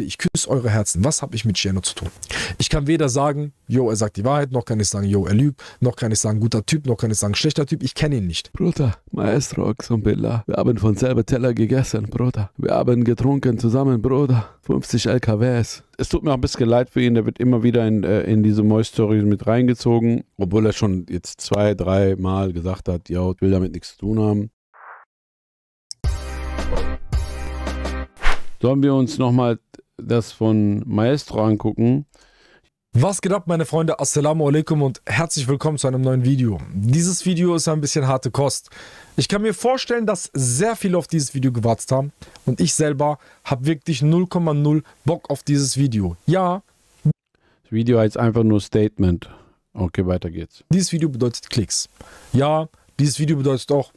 ich küsse eure Herzen. Was habe ich mit Giano zu tun? Ich kann weder sagen, yo, er sagt die Wahrheit, noch kann ich sagen, yo, er lügt, noch kann ich sagen, guter Typ, noch kann ich sagen, schlechter Typ. Ich kenne ihn nicht. Bruder, Maestro Oxonbilla, wir haben von selber Teller gegessen, Bruder. Wir haben getrunken zusammen, Bruder. 50 LKWs. Es tut mir auch ein bisschen leid für ihn, der wird immer wieder in, äh, in diese Moist-Stories mit reingezogen, obwohl er schon jetzt zwei, drei Mal gesagt hat, yo, ich will damit nichts zu tun haben. Sollen wir uns nochmal das von Maestro angucken. Was geht ab, meine Freunde? Assalamu alaikum und herzlich willkommen zu einem neuen Video. Dieses Video ist ein bisschen harte Kost. Ich kann mir vorstellen, dass sehr viele auf dieses Video gewartet haben und ich selber habe wirklich 0,0 Bock auf dieses Video. Ja. Das Video heißt einfach nur Statement. Okay, weiter geht's. Dieses Video bedeutet Klicks. Ja, dieses Video bedeutet auch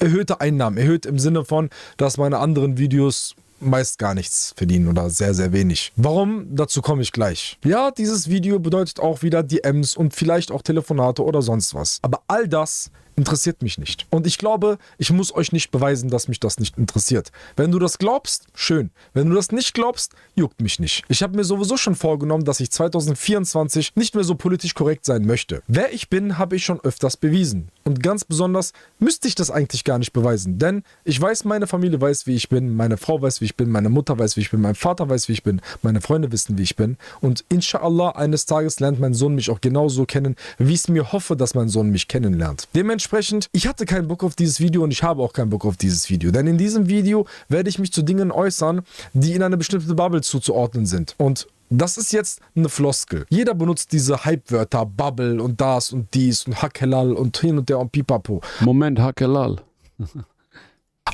erhöhte Einnahmen. Erhöht im Sinne von, dass meine anderen Videos meist gar nichts verdienen oder sehr, sehr wenig. Warum? Dazu komme ich gleich. Ja, dieses Video bedeutet auch wieder DMs und vielleicht auch Telefonate oder sonst was. Aber all das interessiert mich nicht. Und ich glaube, ich muss euch nicht beweisen, dass mich das nicht interessiert. Wenn du das glaubst, schön. Wenn du das nicht glaubst, juckt mich nicht. Ich habe mir sowieso schon vorgenommen, dass ich 2024 nicht mehr so politisch korrekt sein möchte. Wer ich bin, habe ich schon öfters bewiesen. Und ganz besonders müsste ich das eigentlich gar nicht beweisen, denn ich weiß, meine Familie weiß, wie ich bin, meine Frau weiß, wie ich bin, meine Mutter weiß, wie ich bin, mein Vater weiß, wie ich bin, meine Freunde wissen, wie ich bin. Und inshallah, eines Tages lernt mein Sohn mich auch genauso kennen, wie ich es mir hoffe, dass mein Sohn mich kennenlernt. Dementsprechend dementsprechend, ich hatte keinen Bock auf dieses Video und ich habe auch keinen Bock auf dieses Video. Denn in diesem Video werde ich mich zu Dingen äußern, die in eine bestimmte Bubble zuzuordnen sind. Und das ist jetzt eine Floskel. Jeder benutzt diese Hypewörter, Bubble und das und dies und Hakelal und hin und der und Pipapo. Moment, Hakelal.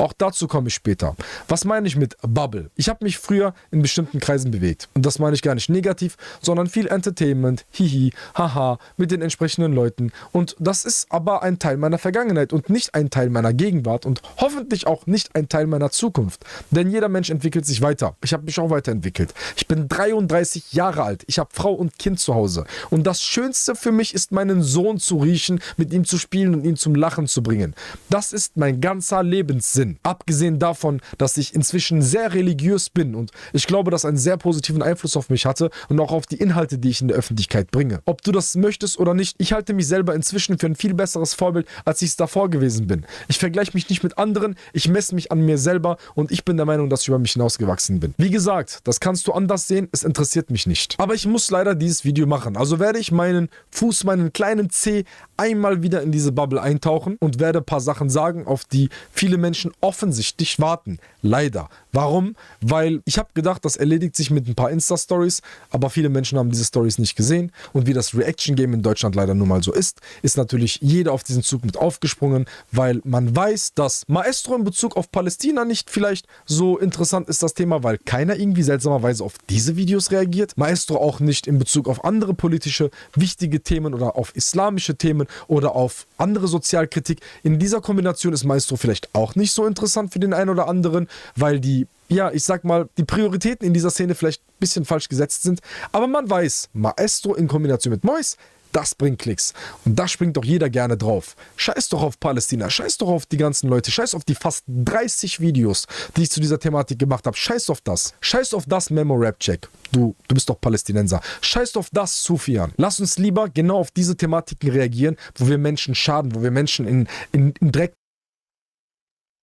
Auch dazu komme ich später. Was meine ich mit Bubble? Ich habe mich früher in bestimmten Kreisen bewegt. Und das meine ich gar nicht negativ, sondern viel Entertainment, hihi, haha, mit den entsprechenden Leuten. Und das ist aber ein Teil meiner Vergangenheit und nicht ein Teil meiner Gegenwart und hoffentlich auch nicht ein Teil meiner Zukunft. Denn jeder Mensch entwickelt sich weiter. Ich habe mich auch weiterentwickelt. Ich bin 33 Jahre alt. Ich habe Frau und Kind zu Hause. Und das Schönste für mich ist, meinen Sohn zu riechen, mit ihm zu spielen und ihn zum Lachen zu bringen. Das ist mein ganzer Lebenssinn bin. Abgesehen davon, dass ich inzwischen sehr religiös bin und ich glaube, dass einen sehr positiven Einfluss auf mich hatte und auch auf die Inhalte, die ich in der Öffentlichkeit bringe. Ob du das möchtest oder nicht, ich halte mich selber inzwischen für ein viel besseres Vorbild, als ich es davor gewesen bin. Ich vergleiche mich nicht mit anderen, ich messe mich an mir selber und ich bin der Meinung, dass ich über mich hinausgewachsen bin. Wie gesagt, das kannst du anders sehen, es interessiert mich nicht. Aber ich muss leider dieses Video machen, also werde ich meinen Fuß, meinen kleinen Zeh einmal wieder in diese Bubble eintauchen und werde ein paar Sachen sagen, auf die viele Menschen offensichtlich warten. Leider. Warum? Weil ich habe gedacht, das erledigt sich mit ein paar Insta-Stories, aber viele Menschen haben diese Stories nicht gesehen. Und wie das Reaction-Game in Deutschland leider nun mal so ist, ist natürlich jeder auf diesen Zug mit aufgesprungen, weil man weiß, dass Maestro in Bezug auf Palästina nicht vielleicht so interessant ist, das Thema, weil keiner irgendwie seltsamerweise auf diese Videos reagiert. Maestro auch nicht in Bezug auf andere politische, wichtige Themen oder auf islamische Themen oder auf andere Sozialkritik. In dieser Kombination ist Maestro vielleicht auch nicht so interessant für den einen oder anderen, weil die, ja, ich sag mal, die Prioritäten in dieser Szene vielleicht ein bisschen falsch gesetzt sind. Aber man weiß, Maestro in Kombination mit Mois, das bringt Klicks. Und da springt doch jeder gerne drauf. Scheiß doch auf Palästina, scheiß doch auf die ganzen Leute, scheiß auf die fast 30 Videos, die ich zu dieser Thematik gemacht habe. Scheiß auf das. Scheiß auf das Memo-Rap-Check. Du, du bist doch Palästinenser. Scheiß auf das, Sufian. Lass uns lieber genau auf diese Thematiken reagieren, wo wir Menschen schaden, wo wir Menschen in, in, in Dreck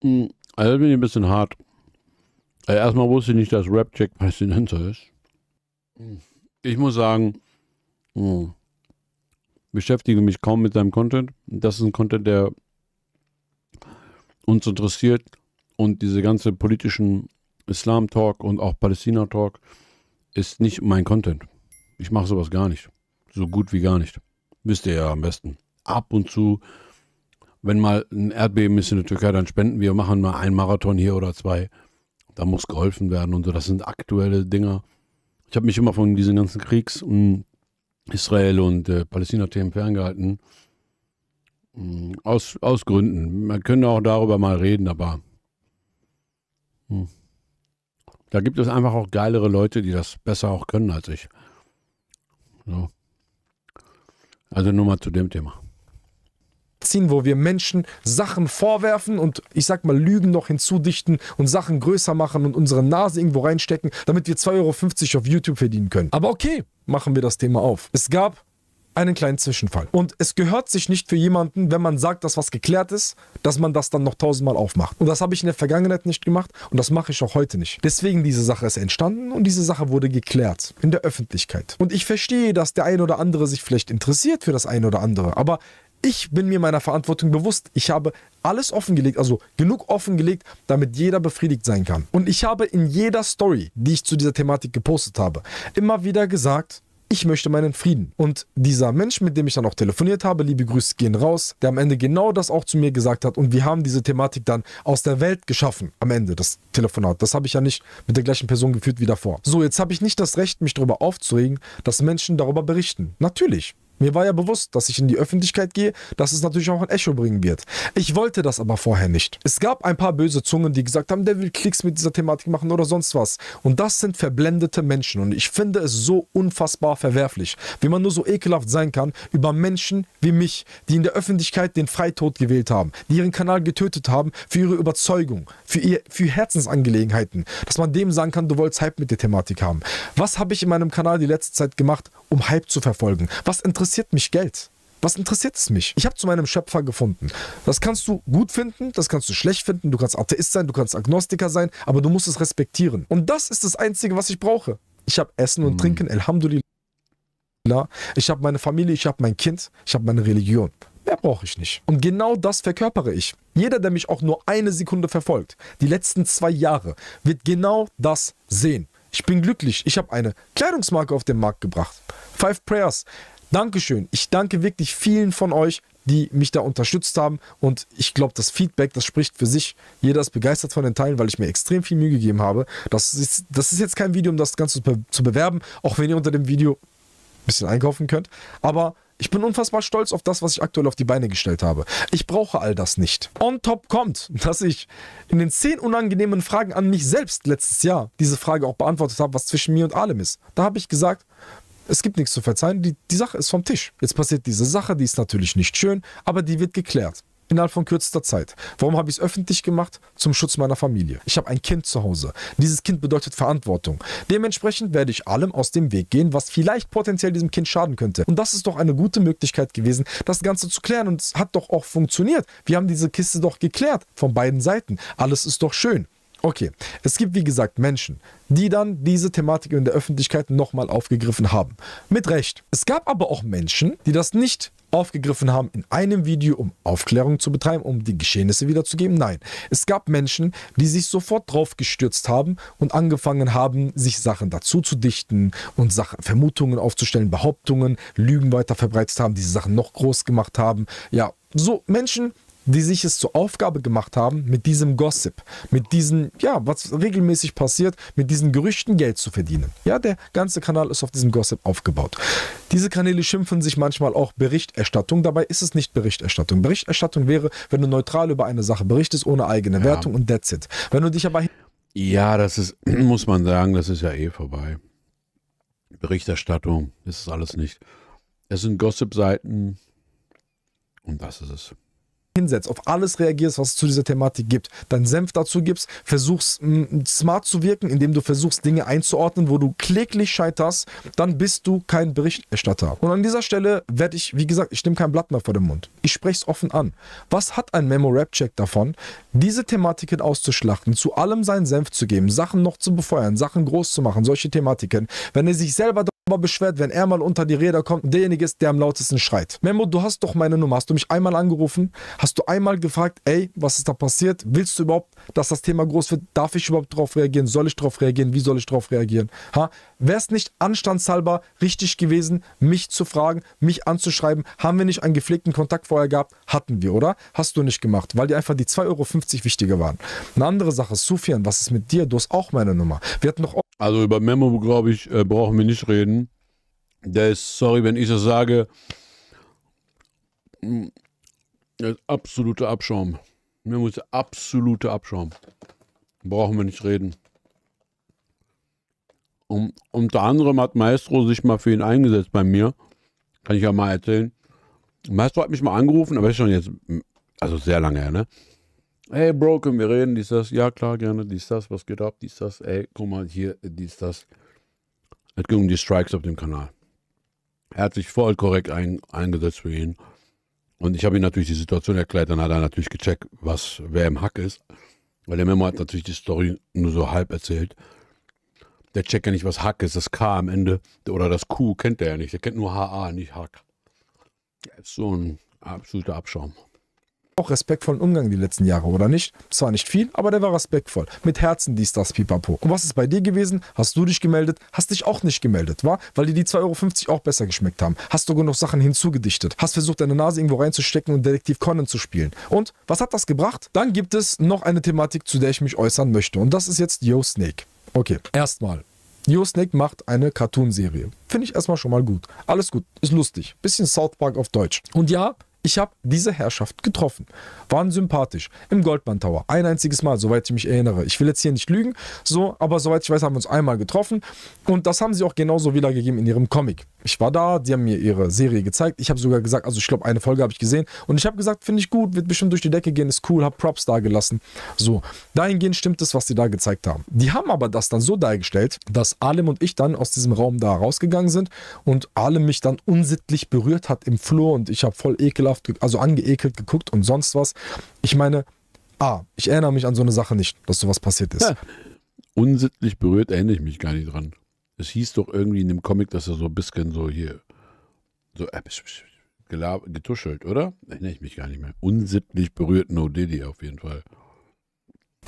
hm. Also das bin ich ein bisschen hart. Also erstmal wusste ich nicht, dass Rap-Jack Palästinenser ist. Hm. Ich muss sagen, mh, hm. beschäftige mich kaum mit seinem Content. Das ist ein Content, der uns interessiert und diese ganze politischen Islam-Talk und auch Palästina-Talk ist nicht mein Content. Ich mache sowas gar nicht. So gut wie gar nicht. Wisst ihr ja am besten. Ab und zu wenn mal ein Erdbeben ist in der Türkei, dann spenden wir, machen mal einen Marathon hier oder zwei. Da muss geholfen werden und so. Das sind aktuelle Dinge. Ich habe mich immer von diesen ganzen Kriegs- und Israel- und äh, Palästina-Themen ferngehalten. Hm, aus, aus Gründen. Man könnte auch darüber mal reden, aber hm. da gibt es einfach auch geilere Leute, die das besser auch können als ich. So. Also nur mal zu dem Thema. Magazin, wo wir Menschen Sachen vorwerfen und ich sag mal Lügen noch hinzudichten und Sachen größer machen und unsere Nase irgendwo reinstecken, damit wir 2,50 Euro auf YouTube verdienen können. Aber okay, machen wir das Thema auf. Es gab einen kleinen Zwischenfall. Und es gehört sich nicht für jemanden, wenn man sagt, dass was geklärt ist, dass man das dann noch tausendmal aufmacht. Und das habe ich in der Vergangenheit nicht gemacht und das mache ich auch heute nicht. Deswegen diese Sache ist entstanden und diese Sache wurde geklärt in der Öffentlichkeit. Und ich verstehe, dass der ein oder andere sich vielleicht interessiert für das ein oder andere, aber ich bin mir meiner Verantwortung bewusst. Ich habe alles offengelegt, also genug offengelegt, damit jeder befriedigt sein kann. Und ich habe in jeder Story, die ich zu dieser Thematik gepostet habe, immer wieder gesagt, ich möchte meinen Frieden. Und dieser Mensch, mit dem ich dann auch telefoniert habe, liebe Grüße gehen raus, der am Ende genau das auch zu mir gesagt hat und wir haben diese Thematik dann aus der Welt geschaffen. Am Ende, das Telefonat. Das habe ich ja nicht mit der gleichen Person geführt wie davor. So, jetzt habe ich nicht das Recht, mich darüber aufzuregen, dass Menschen darüber berichten. Natürlich. Mir war ja bewusst, dass ich in die Öffentlichkeit gehe, dass es natürlich auch ein Echo bringen wird. Ich wollte das aber vorher nicht. Es gab ein paar böse Zungen, die gesagt haben, der will Klicks mit dieser Thematik machen oder sonst was. Und das sind verblendete Menschen. Und ich finde es so unfassbar verwerflich, wie man nur so ekelhaft sein kann über Menschen wie mich, die in der Öffentlichkeit den Freitod gewählt haben, die ihren Kanal getötet haben für ihre Überzeugung, für, ihr, für Herzensangelegenheiten. Dass man dem sagen kann, du wolltest Hype mit der Thematik haben. Was habe ich in meinem Kanal die letzte Zeit gemacht, um Hype zu verfolgen? Was interessiert interessiert mich Geld? Was interessiert es mich? Ich habe zu meinem Schöpfer gefunden. Das kannst du gut finden, das kannst du schlecht finden, du kannst Atheist sein, du kannst Agnostiker sein, aber du musst es respektieren. Und das ist das Einzige, was ich brauche. Ich habe Essen und mhm. Trinken, Alhamdulillah. Ich habe meine Familie, ich habe mein Kind, ich habe meine Religion. Mehr brauche ich nicht. Und genau das verkörpere ich. Jeder, der mich auch nur eine Sekunde verfolgt, die letzten zwei Jahre, wird genau das sehen. Ich bin glücklich. Ich habe eine Kleidungsmarke auf den Markt gebracht. Five Prayers. Dankeschön. Ich danke wirklich vielen von euch, die mich da unterstützt haben. Und ich glaube, das Feedback, das spricht für sich. Jeder ist begeistert von den Teilen, weil ich mir extrem viel Mühe gegeben habe. Das ist, das ist jetzt kein Video, um das Ganze zu bewerben, auch wenn ihr unter dem Video ein bisschen einkaufen könnt. Aber ich bin unfassbar stolz auf das, was ich aktuell auf die Beine gestellt habe. Ich brauche all das nicht. On top kommt, dass ich in den zehn unangenehmen Fragen an mich selbst letztes Jahr diese Frage auch beantwortet habe, was zwischen mir und Alem ist. Da habe ich gesagt, es gibt nichts zu verzeihen, die, die Sache ist vom Tisch. Jetzt passiert diese Sache, die ist natürlich nicht schön, aber die wird geklärt. Innerhalb von kürzester Zeit. Warum habe ich es öffentlich gemacht? Zum Schutz meiner Familie. Ich habe ein Kind zu Hause. Dieses Kind bedeutet Verantwortung. Dementsprechend werde ich allem aus dem Weg gehen, was vielleicht potenziell diesem Kind schaden könnte. Und das ist doch eine gute Möglichkeit gewesen, das Ganze zu klären. Und es hat doch auch funktioniert. Wir haben diese Kiste doch geklärt. Von beiden Seiten. Alles ist doch schön. Okay, es gibt wie gesagt Menschen, die dann diese Thematik in der Öffentlichkeit nochmal aufgegriffen haben. Mit Recht. Es gab aber auch Menschen, die das nicht aufgegriffen haben in einem Video, um Aufklärung zu betreiben, um die Geschehnisse wiederzugeben. Nein, es gab Menschen, die sich sofort drauf gestürzt haben und angefangen haben, sich Sachen dazu zu dichten und Sachen, Vermutungen aufzustellen, Behauptungen, Lügen weiter verbreitet haben, diese Sachen noch groß gemacht haben. Ja, so Menschen, die sich es zur Aufgabe gemacht haben, mit diesem Gossip, mit diesen, ja, was regelmäßig passiert, mit diesen Gerüchten Geld zu verdienen. Ja, der ganze Kanal ist auf diesem Gossip aufgebaut. Diese Kanäle schimpfen sich manchmal auch Berichterstattung, dabei ist es nicht Berichterstattung. Berichterstattung wäre, wenn du neutral über eine Sache berichtest, ohne eigene ja. Wertung und that's it. Wenn du dich aber... Ja, das ist, muss man sagen, das ist ja eh vorbei. Berichterstattung ist es alles nicht. Es sind Gossip-Seiten und das ist es hinsetzt, auf alles reagierst, was es zu dieser Thematik gibt, deinen Senf dazu gibst, versuchst smart zu wirken, indem du versuchst, Dinge einzuordnen, wo du kläglich scheiterst, dann bist du kein Berichterstatter. Und an dieser Stelle werde ich, wie gesagt, ich nehme kein Blatt mehr vor den Mund. Ich spreche es offen an. Was hat ein Memo-Rap-Check davon, diese Thematiken auszuschlachten, zu allem seinen Senf zu geben, Sachen noch zu befeuern, Sachen groß zu machen, solche Thematiken, wenn er sich selber immer beschwert, wenn er mal unter die Räder kommt, derjenige ist, der am lautesten schreit. Memo, du hast doch meine Nummer. Hast du mich einmal angerufen? Hast du einmal gefragt, ey, was ist da passiert? Willst du überhaupt, dass das Thema groß wird? Darf ich überhaupt darauf reagieren? Soll ich darauf reagieren? Wie soll ich darauf reagieren? Ha? Wäre es nicht anstandshalber richtig gewesen, mich zu fragen, mich anzuschreiben, haben wir nicht einen gepflegten Kontakt vorher gehabt? Hatten wir, oder? Hast du nicht gemacht, weil dir einfach die 2,50 Euro wichtiger waren. Eine andere Sache, Sufian, was ist mit dir? Du hast auch meine Nummer. Wir hatten doch Also über Memo, glaube ich, äh, brauchen wir nicht reden. Der ist, sorry, wenn ich das sage, mm, das absolute Abschaum. Memo ist absolute Abschaum. Brauchen wir nicht reden. Und unter anderem hat Maestro sich mal für ihn eingesetzt bei mir. Kann ich ja mal erzählen. Maestro hat mich mal angerufen, aber ist schon jetzt, also sehr lange her, ne? Hey, Bro, können wir reden? Dies, das. Ja, klar, gerne. Dies, das. Was geht ab? Dies, das. Ey, guck mal hier. Dies, das. Es ging um die Strikes auf dem Kanal. Er hat sich voll korrekt ein, eingesetzt für ihn. Und ich habe ihm natürlich die Situation erklärt. Dann hat er natürlich gecheckt, was, wer im Hack ist. Weil der Memo hat natürlich die Story nur so halb erzählt. Der checkt ja nicht, was Hack ist. Das K am Ende oder das Q kennt der ja nicht. Der kennt nur HA, nicht Hack. Der ist so ein absoluter Abschaum. Auch respektvollen Umgang die letzten Jahre, oder nicht? Zwar nicht viel, aber der war respektvoll. Mit Herzen dies, das, pipapo. Und was ist bei dir gewesen? Hast du dich gemeldet? Hast dich auch nicht gemeldet, wa? Weil dir die 2,50 Euro auch besser geschmeckt haben. Hast du genug Sachen hinzugedichtet? Hast versucht, deine Nase irgendwo reinzustecken und Detektiv Conan zu spielen. Und was hat das gebracht? Dann gibt es noch eine Thematik, zu der ich mich äußern möchte. Und das ist jetzt Yo Snake. Okay, erstmal. Yo Snake macht eine Cartoon-Serie. Finde ich erstmal schon mal gut. Alles gut, ist lustig. Bisschen South Park auf Deutsch. Und ja, ich habe diese Herrschaft getroffen. Waren sympathisch. Im Goldman Tower. Ein einziges Mal, soweit ich mich erinnere. Ich will jetzt hier nicht lügen, so, aber soweit ich weiß, haben wir uns einmal getroffen. Und das haben sie auch genauso wiedergegeben in ihrem Comic ich war da, die haben mir ihre Serie gezeigt. Ich habe sogar gesagt, also ich glaube, eine Folge habe ich gesehen. Und ich habe gesagt, finde ich gut, wird bestimmt durch die Decke gehen, ist cool, habe Props da gelassen. So, dahingehend stimmt es, was die da gezeigt haben. Die haben aber das dann so dargestellt, dass Alem und ich dann aus diesem Raum da rausgegangen sind und Alem mich dann unsittlich berührt hat im Flur und ich habe voll ekelhaft, also angeekelt geguckt und sonst was. Ich meine, ah, ich erinnere mich an so eine Sache nicht, dass sowas passiert ist. Ja. Unsittlich berührt erinnere ich mich gar nicht dran. Es hieß doch irgendwie in dem Comic, dass er so ein bisschen so hier so äh, getuschelt, oder? Erinnere ich mich gar nicht mehr. Unsittlich berührt No Diddy auf jeden Fall.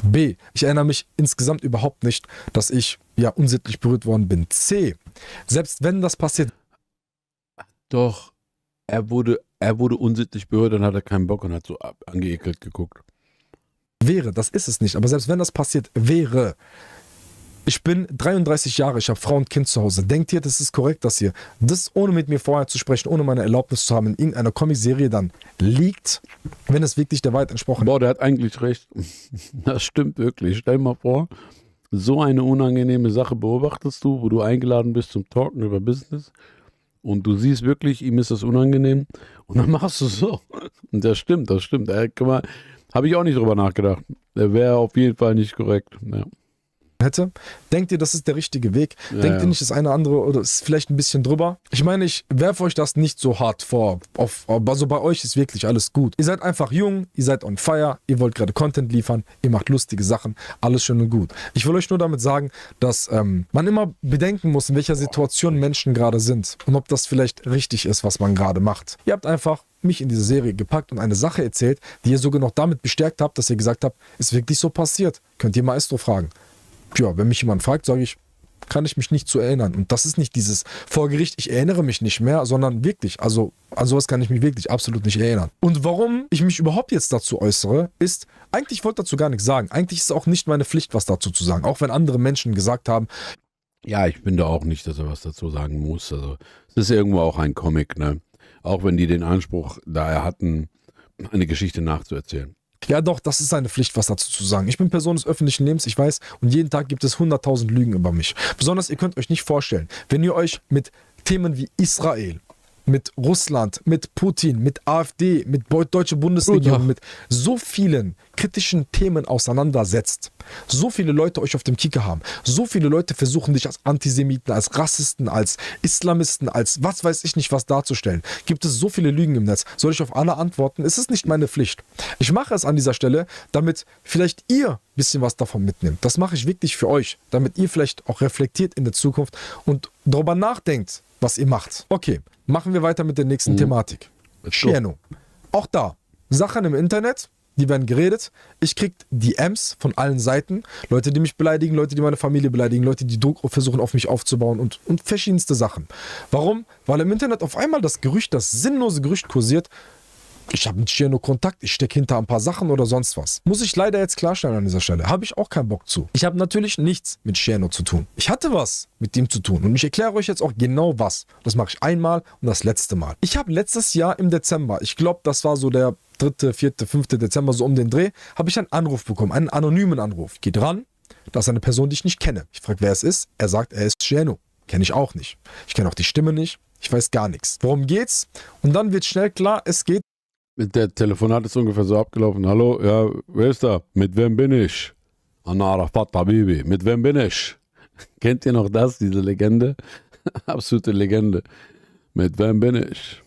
B. Ich erinnere mich insgesamt überhaupt nicht, dass ich ja unsittlich berührt worden bin. C. Selbst wenn das passiert. Doch, er wurde, er wurde unsittlich berührt, dann hat er keinen Bock und hat so angeekelt geguckt. Wäre, das ist es nicht. Aber selbst wenn das passiert wäre, ich bin 33 Jahre, ich habe Frau und Kind zu Hause. Denkt ihr, das ist korrekt, dass ihr Das ohne mit mir vorher zu sprechen, ohne meine Erlaubnis zu haben, in irgendeiner Comicserie dann liegt, wenn es wirklich der Wahrheit entsprochen Boah, der hat eigentlich recht. Das stimmt wirklich. Stell dir mal vor, so eine unangenehme Sache beobachtest du, wo du eingeladen bist zum Talken über Business und du siehst wirklich, ihm ist das unangenehm und dann machst du so. Und das stimmt, das stimmt. Äh, habe ich auch nicht drüber nachgedacht. Wäre auf jeden Fall nicht korrekt. Ja hätte. Denkt ihr, das ist der richtige Weg? Ja, Denkt ihr nicht, das eine andere oder ist vielleicht ein bisschen drüber? Ich meine, ich werfe euch das nicht so hart vor. Auf, also bei euch ist wirklich alles gut. Ihr seid einfach jung, ihr seid on fire, ihr wollt gerade Content liefern, ihr macht lustige Sachen, alles schön und gut. Ich will euch nur damit sagen, dass ähm, man immer bedenken muss, in welcher Situation Menschen gerade sind und ob das vielleicht richtig ist, was man gerade macht. Ihr habt einfach mich in diese Serie gepackt und eine Sache erzählt, die ihr sogar noch damit bestärkt habt, dass ihr gesagt habt, ist wirklich so passiert. Könnt ihr Maestro fragen ja, wenn mich jemand fragt, sage ich, kann ich mich nicht zu erinnern. Und das ist nicht dieses vor Gericht, ich erinnere mich nicht mehr, sondern wirklich, also an sowas kann ich mich wirklich absolut nicht erinnern. Und warum ich mich überhaupt jetzt dazu äußere, ist, eigentlich wollte ich dazu gar nichts sagen. Eigentlich ist es auch nicht meine Pflicht, was dazu zu sagen. Auch wenn andere Menschen gesagt haben, ja, ich finde auch nicht, dass er was dazu sagen muss. Also, es ist irgendwo auch ein Comic, ne? Auch wenn die den Anspruch daher hatten, eine Geschichte nachzuerzählen. Ja, doch, das ist seine Pflicht, was dazu zu sagen. Ich bin Person des öffentlichen Lebens, ich weiß, und jeden Tag gibt es 100.000 Lügen über mich. Besonders, ihr könnt euch nicht vorstellen, wenn ihr euch mit Themen wie Israel mit Russland, mit Putin, mit AfD, mit Deutsche Bundesregierung, mit so vielen kritischen Themen auseinandersetzt, so viele Leute euch auf dem Kicker haben, so viele Leute versuchen dich als Antisemiten, als Rassisten, als Islamisten, als was weiß ich nicht was darzustellen, gibt es so viele Lügen im Netz. Soll ich auf alle antworten? Es ist nicht meine Pflicht. Ich mache es an dieser Stelle, damit vielleicht ihr bisschen was davon mitnimmt. Das mache ich wirklich für euch, damit ihr vielleicht auch reflektiert in der Zukunft und darüber nachdenkt, was ihr macht. Okay, machen wir weiter mit der nächsten mhm. Thematik. Piano. Auch da, Sachen im Internet, die werden geredet. Ich krieg DMs von allen Seiten. Leute, die mich beleidigen, Leute, die meine Familie beleidigen, Leute, die Druck versuchen auf mich aufzubauen und, und verschiedenste Sachen. Warum? Weil im Internet auf einmal das Gerücht, das sinnlose Gerücht kursiert, ich habe mit Schier Kontakt, ich stecke hinter ein paar Sachen oder sonst was. Muss ich leider jetzt klarstellen an dieser Stelle. Habe ich auch keinen Bock zu. Ich habe natürlich nichts mit Scherno zu tun. Ich hatte was mit ihm zu tun und ich erkläre euch jetzt auch genau was. Das mache ich einmal und das letzte Mal. Ich habe letztes Jahr im Dezember, ich glaube, das war so der dritte, vierte, fünfte Dezember, so um den Dreh, habe ich einen Anruf bekommen, einen anonymen Anruf. Geht ran, da ist eine Person, die ich nicht kenne. Ich frage, wer es ist. Er sagt, er ist Scherno. Kenne ich auch nicht. Ich kenne auch die Stimme nicht. Ich weiß gar nichts. Worum geht's? Und dann wird schnell klar, es geht der Telefonat ist ungefähr so abgelaufen. Hallo, ja, wer ist da? Mit wem bin ich? Anna Arafat Habibi. Mit wem bin ich? Kennt ihr noch das, diese Legende? Absolute Legende. Mit wem bin ich?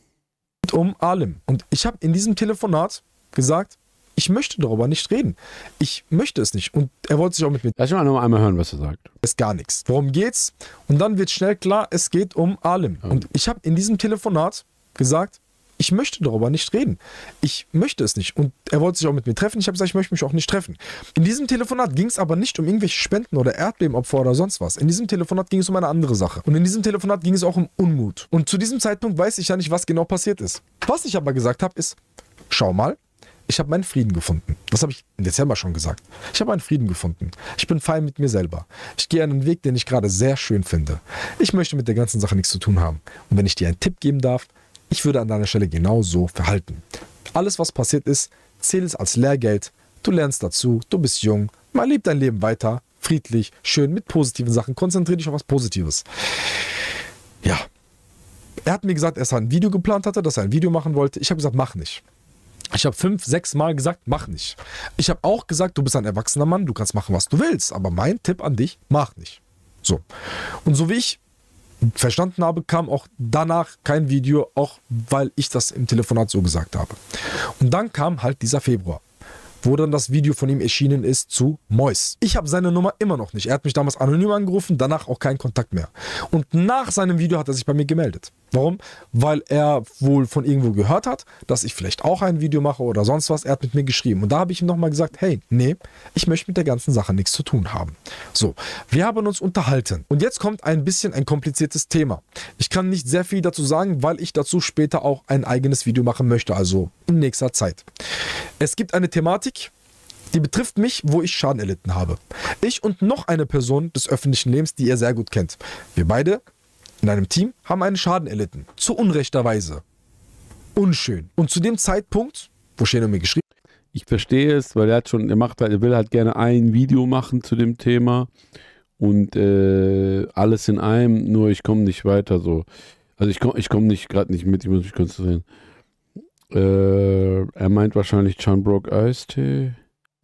Um allem. Und ich habe in diesem Telefonat gesagt, ich möchte darüber nicht reden. Ich möchte es nicht. Und er wollte sich auch mit mir. Lass mal noch einmal hören, was er sagt. Ist gar nichts. Worum geht's? Und dann wird schnell klar, es geht um Alim. Okay. Und ich habe in diesem Telefonat gesagt, ich möchte darüber nicht reden. Ich möchte es nicht. Und er wollte sich auch mit mir treffen. Ich habe gesagt, ich möchte mich auch nicht treffen. In diesem Telefonat ging es aber nicht um irgendwelche Spenden oder Erdbebenopfer oder sonst was. In diesem Telefonat ging es um eine andere Sache. Und in diesem Telefonat ging es auch um Unmut. Und zu diesem Zeitpunkt weiß ich ja nicht, was genau passiert ist. Was ich aber gesagt habe, ist, schau mal, ich habe meinen Frieden gefunden. Das habe ich im Dezember schon gesagt. Ich habe meinen Frieden gefunden. Ich bin fein mit mir selber. Ich gehe einen Weg, den ich gerade sehr schön finde. Ich möchte mit der ganzen Sache nichts zu tun haben. Und wenn ich dir einen Tipp geben darf, ich würde an deiner Stelle genauso verhalten. Alles, was passiert ist, zähle es als Lehrgeld. Du lernst dazu, du bist jung, man lebt dein Leben weiter, friedlich, schön, mit positiven Sachen. Konzentriere dich auf was Positives. Ja. Er hat mir gesagt, dass er ein Video geplant hatte, dass er ein Video machen wollte. Ich habe gesagt, mach nicht. Ich habe fünf, sechs Mal gesagt, mach nicht. Ich habe auch gesagt, du bist ein erwachsener Mann, du kannst machen, was du willst. Aber mein Tipp an dich, mach nicht. So. Und so wie ich verstanden habe, kam auch danach kein Video, auch weil ich das im Telefonat so gesagt habe. Und dann kam halt dieser Februar wo dann das Video von ihm erschienen ist zu Mois. Ich habe seine Nummer immer noch nicht. Er hat mich damals anonym angerufen, danach auch keinen Kontakt mehr. Und nach seinem Video hat er sich bei mir gemeldet. Warum? Weil er wohl von irgendwo gehört hat, dass ich vielleicht auch ein Video mache oder sonst was. Er hat mit mir geschrieben. Und da habe ich ihm nochmal gesagt, hey, nee, ich möchte mit der ganzen Sache nichts zu tun haben. So, wir haben uns unterhalten. Und jetzt kommt ein bisschen ein kompliziertes Thema. Ich kann nicht sehr viel dazu sagen, weil ich dazu später auch ein eigenes Video machen möchte. Also in nächster Zeit. Es gibt eine Thematik, die betrifft mich, wo ich Schaden erlitten habe. Ich und noch eine Person des öffentlichen Lebens, die ihr sehr gut kennt. Wir beide in einem Team haben einen Schaden erlitten. Zu unrechter Weise. Unschön. Und zu dem Zeitpunkt, wo Sheno mir geschrieben ich verstehe es, weil er hat schon, er macht halt, er will halt gerne ein Video machen zu dem Thema und äh, alles in einem, nur ich komme nicht weiter so. Also ich komme ich komm nicht gerade nicht mit, ich muss mich konzentrieren. Äh, er meint wahrscheinlich John Brooke Eistee.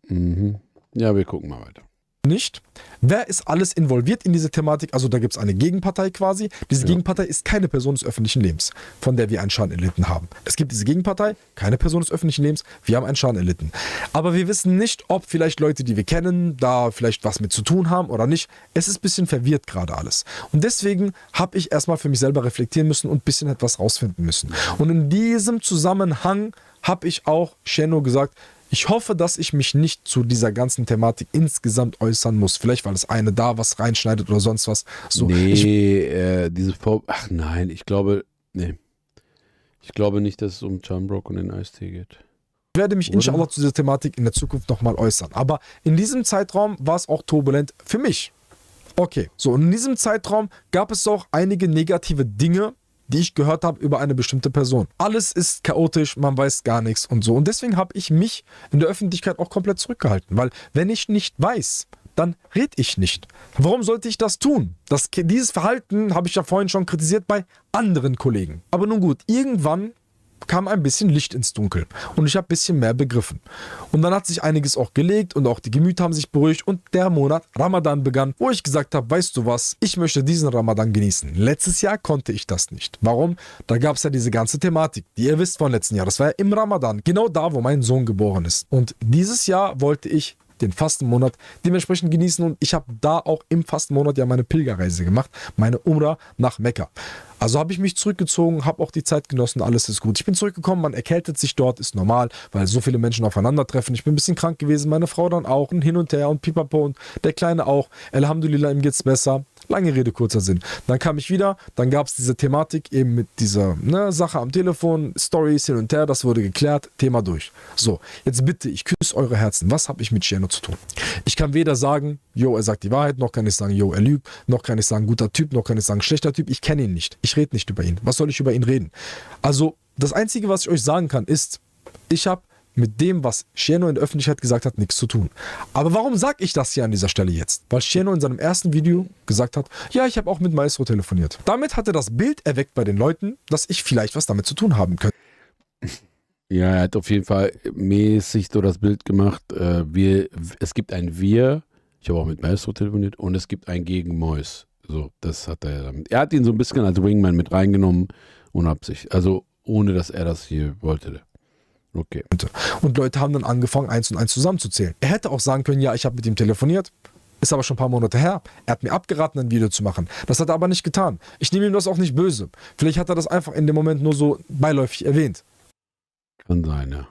Mhm. Ja, wir gucken mal weiter nicht. Wer ist alles involviert in diese Thematik? Also da gibt es eine Gegenpartei quasi. Diese ja. Gegenpartei ist keine Person des öffentlichen Lebens, von der wir einen Schaden erlitten haben. Es gibt diese Gegenpartei, keine Person des öffentlichen Lebens, wir haben einen Schaden erlitten. Aber wir wissen nicht, ob vielleicht Leute, die wir kennen, da vielleicht was mit zu tun haben oder nicht. Es ist ein bisschen verwirrt gerade alles. Und deswegen habe ich erstmal für mich selber reflektieren müssen und ein bisschen etwas rausfinden müssen. Und in diesem Zusammenhang habe ich auch Sheno gesagt, ich hoffe, dass ich mich nicht zu dieser ganzen Thematik insgesamt äußern muss. Vielleicht, weil das eine da was reinschneidet oder sonst was. So, nee, ich, äh, diese Vor Ach nein, ich glaube, nee. Ich glaube nicht, dass es um Chambrock und den Eistee geht. Ich werde mich inshallah zu dieser Thematik in der Zukunft nochmal äußern. Aber in diesem Zeitraum war es auch turbulent für mich. Okay, so in diesem Zeitraum gab es auch einige negative Dinge, die ich gehört habe über eine bestimmte Person. Alles ist chaotisch, man weiß gar nichts und so. Und deswegen habe ich mich in der Öffentlichkeit auch komplett zurückgehalten, weil wenn ich nicht weiß, dann rede ich nicht. Warum sollte ich das tun? Das, dieses Verhalten habe ich ja vorhin schon kritisiert bei anderen Kollegen. Aber nun gut, irgendwann kam ein bisschen Licht ins Dunkel und ich habe ein bisschen mehr begriffen. Und dann hat sich einiges auch gelegt und auch die Gemüter haben sich beruhigt und der Monat Ramadan begann, wo ich gesagt habe, weißt du was, ich möchte diesen Ramadan genießen. Letztes Jahr konnte ich das nicht. Warum? Da gab es ja diese ganze Thematik, die ihr wisst von letzten Jahr. Das war ja im Ramadan, genau da, wo mein Sohn geboren ist. Und dieses Jahr wollte ich den Fastenmonat dementsprechend genießen und ich habe da auch im Fastenmonat ja meine Pilgerreise gemacht, meine Umrah nach Mekka. Also habe ich mich zurückgezogen, habe auch die Zeit genossen, alles ist gut. Ich bin zurückgekommen, man erkältet sich dort, ist normal, weil so viele Menschen aufeinandertreffen. Ich bin ein bisschen krank gewesen, meine Frau dann auch ein hin und her und pipapo und der Kleine auch. Alhamdulillah, ihm geht's besser. Lange Rede, kurzer Sinn. Dann kam ich wieder, dann gab es diese Thematik eben mit dieser ne, Sache am Telefon, Stories hin und her, das wurde geklärt, Thema durch. So, jetzt bitte, ich küsse eure Herzen. Was habe ich mit Cherno zu tun? Ich kann weder sagen, jo, er sagt die Wahrheit, noch kann ich sagen, jo, er lügt, noch kann ich sagen, guter Typ, noch kann ich sagen, schlechter Typ. Ich kenne ihn nicht. Ich rede nicht über ihn. Was soll ich über ihn reden? Also, das Einzige, was ich euch sagen kann, ist, ich habe mit dem, was Scherno in der Öffentlichkeit gesagt hat, nichts zu tun. Aber warum sage ich das hier an dieser Stelle jetzt? Weil Scherno in seinem ersten Video gesagt hat, ja, ich habe auch mit Maestro telefoniert. Damit hat er das Bild erweckt bei den Leuten, dass ich vielleicht was damit zu tun haben könnte. Ja, er hat auf jeden Fall mäßig so das Bild gemacht. Äh, wir, es gibt ein Wir, ich habe auch mit Maestro telefoniert, und es gibt ein Gegen Mois. So, das hat er damit. Er hat ihn so ein bisschen als Wingman mit reingenommen ohne Absicht. Also ohne dass er das hier wollte. Okay. Und Leute haben dann angefangen, eins und eins zusammenzuzählen. Er hätte auch sagen können, ja, ich habe mit ihm telefoniert. Ist aber schon ein paar Monate her. Er hat mir abgeraten, ein Video zu machen. Das hat er aber nicht getan. Ich nehme ihm das auch nicht böse. Vielleicht hat er das einfach in dem Moment nur so beiläufig erwähnt. Kann sein, ja.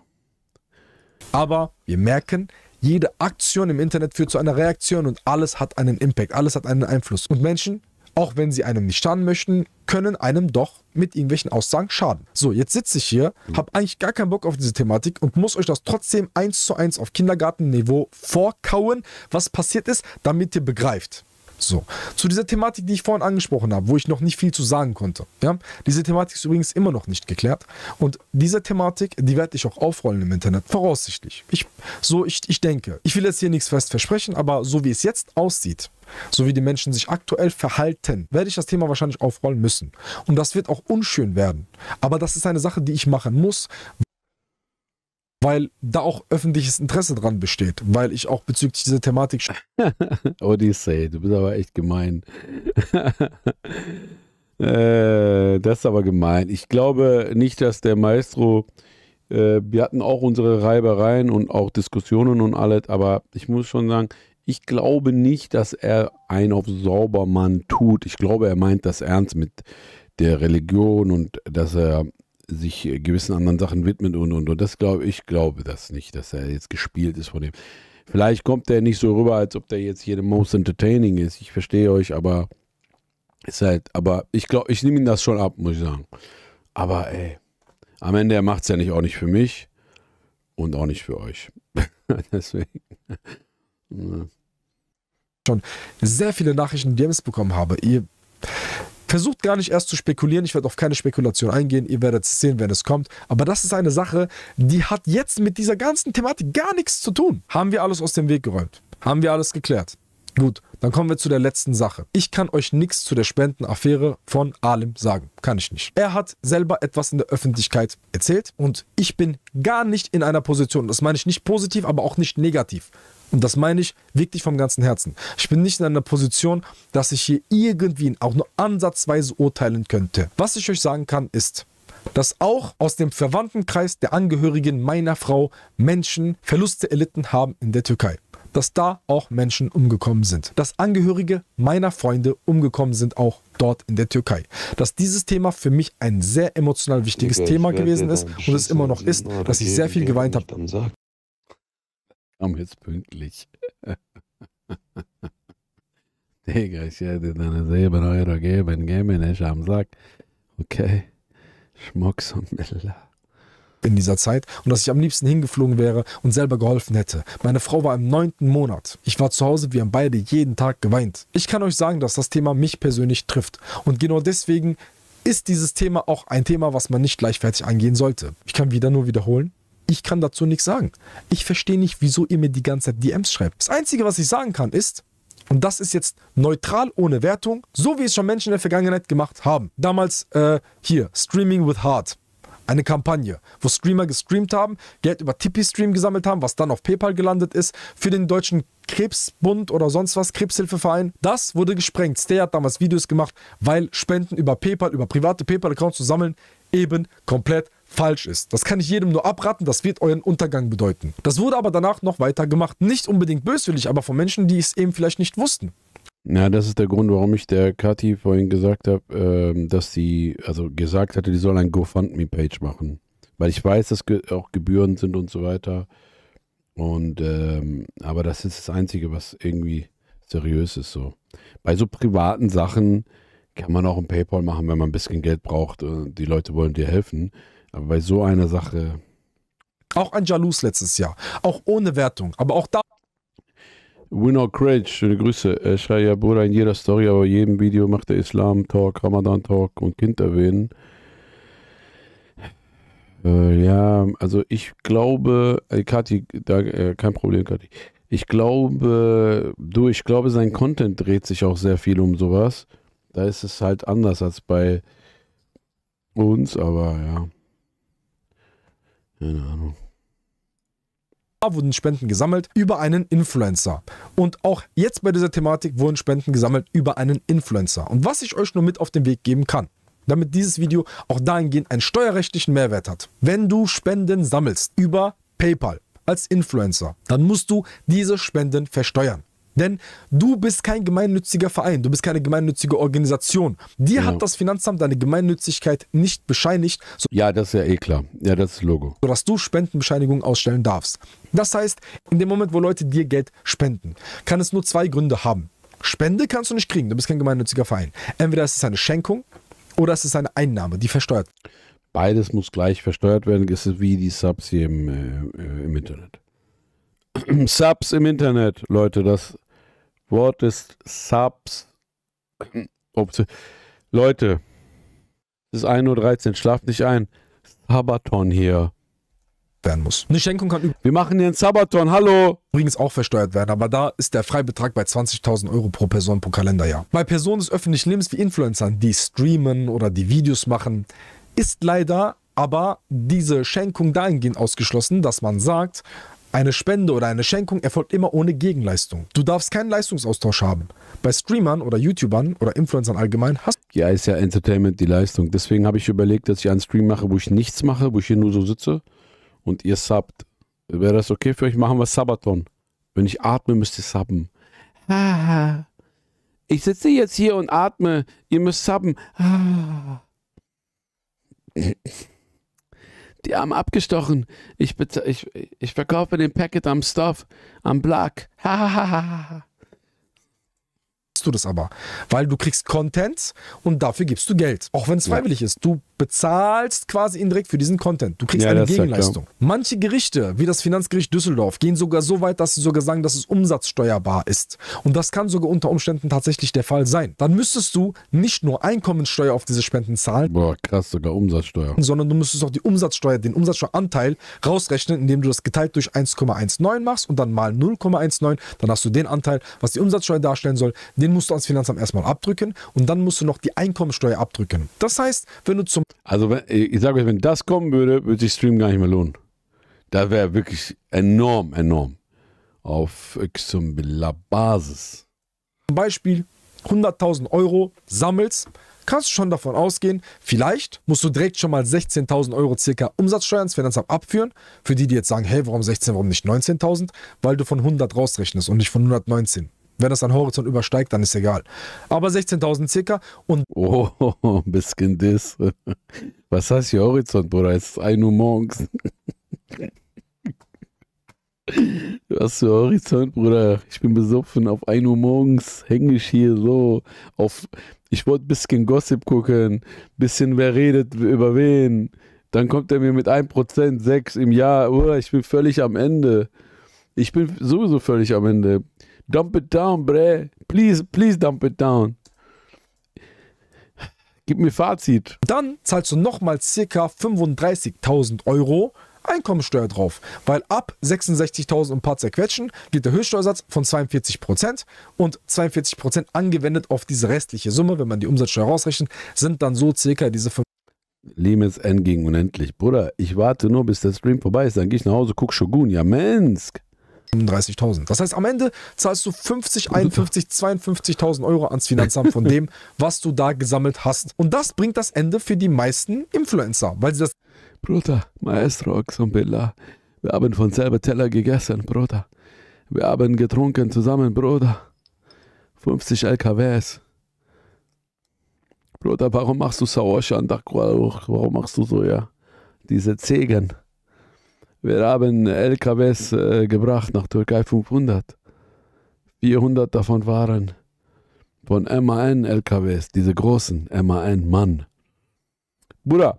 Aber wir merken, jede Aktion im Internet führt zu einer Reaktion und alles hat einen Impact, alles hat einen Einfluss. Und Menschen, auch wenn sie einem nicht schaden möchten, können einem doch mit irgendwelchen Aussagen schaden. So, jetzt sitze ich hier, mhm. habe eigentlich gar keinen Bock auf diese Thematik und muss euch das trotzdem eins zu eins auf Kindergartenniveau vorkauen, was passiert ist, damit ihr begreift. So, zu dieser Thematik, die ich vorhin angesprochen habe, wo ich noch nicht viel zu sagen konnte. Ja? Diese Thematik ist übrigens immer noch nicht geklärt. Und diese Thematik, die werde ich auch aufrollen im Internet, voraussichtlich. Ich, so, ich, ich denke. Ich will jetzt hier nichts fest versprechen, aber so wie es jetzt aussieht, so wie die Menschen sich aktuell verhalten, werde ich das Thema wahrscheinlich aufrollen müssen. Und das wird auch unschön werden. Aber das ist eine Sache, die ich machen muss, weil da auch öffentliches Interesse dran besteht, weil ich auch bezüglich dieser Thematik. Odyssey, du bist aber echt gemein. äh, das ist aber gemein. Ich glaube nicht, dass der Maestro. Äh, wir hatten auch unsere Reibereien und auch Diskussionen und alles, aber ich muss schon sagen, ich glaube nicht, dass er einen auf Saubermann tut. Ich glaube, er meint das ernst mit der Religion und dass er sich äh, gewissen anderen Sachen widmet und und und. Das glaube ich, glaube das nicht, dass er jetzt gespielt ist von dem. Vielleicht kommt er nicht so rüber, als ob der jetzt hier der Most Entertaining ist. Ich verstehe euch, aber ist halt, aber ich glaube, ich nehme ihm das schon ab, muss ich sagen. Aber ey, am Ende macht es ja nicht auch nicht für mich und auch nicht für euch. Deswegen. Ja. Schon sehr viele Nachrichten, die ich bekommen habe. Ihr versucht gar nicht erst zu spekulieren. Ich werde auf keine Spekulation eingehen. Ihr werdet es sehen, wenn es kommt. Aber das ist eine Sache, die hat jetzt mit dieser ganzen Thematik gar nichts zu tun. Haben wir alles aus dem Weg geräumt? Haben wir alles geklärt? Gut, dann kommen wir zu der letzten Sache. Ich kann euch nichts zu der Spendenaffäre von Alim sagen. Kann ich nicht. Er hat selber etwas in der Öffentlichkeit erzählt und ich bin gar nicht in einer Position, das meine ich nicht positiv, aber auch nicht negativ, und das meine ich wirklich vom ganzen Herzen. Ich bin nicht in einer Position, dass ich hier irgendwie auch nur ansatzweise urteilen könnte. Was ich euch sagen kann, ist, dass auch aus dem Verwandtenkreis der Angehörigen meiner Frau Menschen Verluste erlitten haben in der Türkei. Dass da auch Menschen umgekommen sind. Dass Angehörige meiner Freunde umgekommen sind, auch dort in der Türkei. Dass dieses Thema für mich ein sehr emotional wichtiges Thema gewesen ist und es immer noch ist, dass ich sehr viel geweint habe kam jetzt pünktlich. Digga, ich hätte dir deine 7 Euro geben, geben, mir nicht am Sack. Okay, Schmucks und Miller in dieser Zeit und dass ich am liebsten hingeflogen wäre und selber geholfen hätte. Meine Frau war im neunten Monat. Ich war zu Hause, wir haben beide jeden Tag geweint. Ich kann euch sagen, dass das Thema mich persönlich trifft. Und genau deswegen ist dieses Thema auch ein Thema, was man nicht gleichwertig angehen sollte. Ich kann wieder nur wiederholen, ich kann dazu nichts sagen. Ich verstehe nicht, wieso ihr mir die ganze Zeit DMs schreibt. Das Einzige, was ich sagen kann, ist, und das ist jetzt neutral ohne Wertung, so wie es schon Menschen in der Vergangenheit gemacht haben. Damals äh, hier, Streaming with Heart. Eine Kampagne, wo Streamer gestreamt haben, Geld über Tipeee-Stream gesammelt haben, was dann auf PayPal gelandet ist, für den deutschen Krebsbund oder sonst was, Krebshilfeverein. Das wurde gesprengt. Stay hat damals Videos gemacht, weil Spenden über PayPal, über private PayPal-Accounts zu sammeln, eben komplett falsch ist. Das kann ich jedem nur abraten, das wird euren Untergang bedeuten. Das wurde aber danach noch weiter gemacht. Nicht unbedingt böswillig, aber von Menschen, die es eben vielleicht nicht wussten. Ja, das ist der Grund, warum ich der Kathi vorhin gesagt habe, ähm, dass sie, also gesagt hatte, die soll ein GoFundMe-Page machen. Weil ich weiß, dass ge auch Gebühren sind und so weiter. Und, ähm, aber das ist das Einzige, was irgendwie seriös ist so. Bei so privaten Sachen kann man auch ein Paypal machen, wenn man ein bisschen Geld braucht und äh, die Leute wollen dir helfen. Aber bei so einer Sache. Auch ein Jalous letztes Jahr. Auch ohne Wertung. Aber auch da. Winner Cringe, schöne Grüße. Er schreit ja Bruder in jeder Story, aber jedem Video macht er Islam-Talk, Ramadan-Talk und Kind erwähnen. Äh, ja, also ich glaube, äh, Kathi, da, äh, kein Problem, Kathi. Ich glaube, du, ich glaube, sein Content dreht sich auch sehr viel um sowas. Da ist es halt anders als bei uns, aber ja. Keine Ahnung. Da Wurden Spenden gesammelt über einen Influencer. Und auch jetzt bei dieser Thematik wurden Spenden gesammelt über einen Influencer. Und was ich euch nur mit auf den Weg geben kann, damit dieses Video auch dahingehend einen steuerrechtlichen Mehrwert hat. Wenn du Spenden sammelst über PayPal als Influencer, dann musst du diese Spenden versteuern. Denn du bist kein gemeinnütziger Verein, du bist keine gemeinnützige Organisation. Dir ja. hat genau. das Finanzamt deine Gemeinnützigkeit nicht bescheinigt. So ja, das ist ja eh klar. Ja, das ist Logo. Sodass du Spendenbescheinigungen ausstellen darfst. Das heißt, in dem Moment, wo Leute dir Geld spenden, kann es nur zwei Gründe haben. Spende kannst du nicht kriegen, du bist kein gemeinnütziger Verein. Entweder es ist eine Schenkung oder es ist eine Einnahme, die versteuert. Beides muss gleich versteuert werden, ist wie die Subs hier im, äh, äh im Internet. Subs im Internet, Leute, das Wort ist Subs. Leute, es ist 1.13 Uhr, schlaft nicht ein. Sabaton hier. Werden muss. Eine Schenkung kann Wir machen hier einen Sabaton, hallo! Übrigens auch versteuert werden, aber da ist der Freibetrag bei 20.000 Euro pro Person pro Kalenderjahr. Bei Personen des öffentlichen Lebens wie Influencern, die streamen oder die Videos machen, ist leider aber diese Schenkung dahingehend ausgeschlossen, dass man sagt, eine Spende oder eine Schenkung erfolgt immer ohne Gegenleistung. Du darfst keinen Leistungsaustausch haben. Bei Streamern oder YouTubern oder Influencern allgemein hast du. Ja, ist ja Entertainment die Leistung. Deswegen habe ich überlegt, dass ich einen Stream mache, wo ich nichts mache, wo ich hier nur so sitze und ihr subbt. Wäre das okay für euch? Machen wir Sabaton. Wenn ich atme, müsst ihr subben. Haha. Ich sitze jetzt hier und atme. Ihr müsst subben. Ah die haben abgestochen. Ich, ich, ich verkaufe den Packet am Stuff, am Black. Hahaha du das aber, weil du kriegst Content und dafür gibst du Geld, auch wenn es freiwillig ja. ist. Du bezahlst quasi indirekt für diesen Content. Du kriegst ja, eine Gegenleistung. Ja Manche Gerichte, wie das Finanzgericht Düsseldorf, gehen sogar so weit, dass sie sogar sagen, dass es umsatzsteuerbar ist. Und das kann sogar unter Umständen tatsächlich der Fall sein. Dann müsstest du nicht nur Einkommensteuer auf diese Spenden zahlen. Boah, krass, sogar Umsatzsteuer. Sondern du müsstest auch die Umsatzsteuer, den Umsatzsteueranteil rausrechnen, indem du das geteilt durch 1,19 machst und dann mal 0,19. Dann hast du den Anteil, was die Umsatzsteuer darstellen soll, den musst du ans Finanzamt erstmal abdrücken und dann musst du noch die Einkommensteuer abdrücken. Das heißt, wenn du zum. Also, wenn, ich sage euch, wenn das kommen würde, würde sich Stream gar nicht mehr lohnen. Da wäre wirklich enorm, enorm. Auf zum Basis. Zum Beispiel 100.000 Euro sammelst, kannst du schon davon ausgehen, vielleicht musst du direkt schon mal 16.000 Euro circa Umsatzsteuer ins Finanzamt abführen. Für die, die jetzt sagen, hey, warum 16, warum nicht 19.000? Weil du von 100 rausrechnest und nicht von 119. Wenn das dann Horizont übersteigt, dann ist egal. Aber 16.000 circa und. Oh, ein bisschen das. Was heißt hier Horizont, Bruder? Es ist 1 Uhr morgens. Was für Horizont, Bruder. Ich bin besoffen auf 1 Uhr morgens, hänge ich hier so auf. Ich wollte ein bisschen Gossip gucken, bisschen wer redet über wen. Dann kommt er mir mit 1%, 6 im Jahr. Bruder, ich bin völlig am Ende. Ich bin sowieso völlig am Ende. Dump it down, bre. Please, please dump it down. Gib mir Fazit. Dann zahlst du nochmal circa 35.000 Euro Einkommensteuer drauf, weil ab 66.000 und paar zerquetschen geht der Höchststeuersatz von 42% und 42% angewendet auf diese restliche Summe, wenn man die Umsatzsteuer rausrechnet, sind dann so circa diese 5 Lebensend gegen unendlich. Bruder, ich warte nur, bis der Stream vorbei ist, dann gehe ich nach Hause, guck Shogun, ja Mensch. 35.000. Das heißt, am Ende zahlst du 50, 51, 52.000 Euro ans Finanzamt von dem, was du da gesammelt hast. Und das bringt das Ende für die meisten Influencer, weil sie das. Bruder, Maestro Oxumbilla, wir haben von selber Teller gegessen, Bruder. Wir haben getrunken zusammen, Bruder. 50 LKWs. Bruder, warum machst du Sauerschandak? Warum machst du so, ja? Diese Zegen. Wir haben LKWs äh, gebracht nach Türkei 500. 400 davon waren von MAN-LKWs, diese großen MAN-Mann. Bruder,